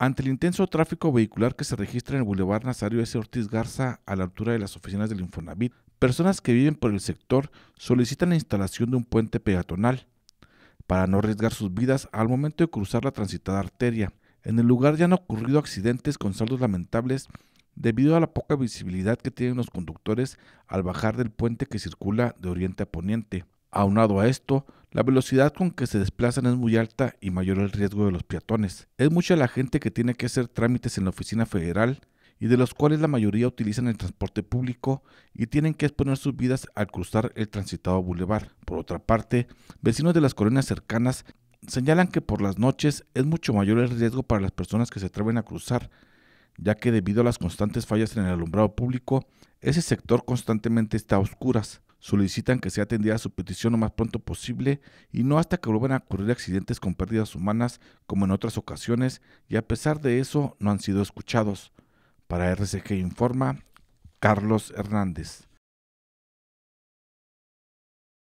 Ante el intenso tráfico vehicular que se registra en el Boulevard Nazario S. Ortiz Garza a la altura de las oficinas del Infonavit, personas que viven por el sector solicitan la instalación de un puente peatonal para no arriesgar sus vidas al momento de cruzar la transitada arteria. En el lugar ya han ocurrido accidentes con saldos lamentables debido a la poca visibilidad que tienen los conductores al bajar del puente que circula de oriente a poniente. Aunado a esto, la velocidad con que se desplazan es muy alta y mayor el riesgo de los peatones. Es mucha la gente que tiene que hacer trámites en la oficina federal y de los cuales la mayoría utilizan el transporte público y tienen que exponer sus vidas al cruzar el transitado bulevar. Por otra parte, vecinos de las colonias cercanas señalan que por las noches es mucho mayor el riesgo para las personas que se atreven a cruzar, ya que debido a las constantes fallas en el alumbrado público, ese sector constantemente está a oscuras solicitan que sea atendida su petición lo más pronto posible y no hasta que vuelvan a ocurrir accidentes con pérdidas humanas como en otras ocasiones y a pesar de eso no han sido escuchados. Para RCG informa Carlos Hernández.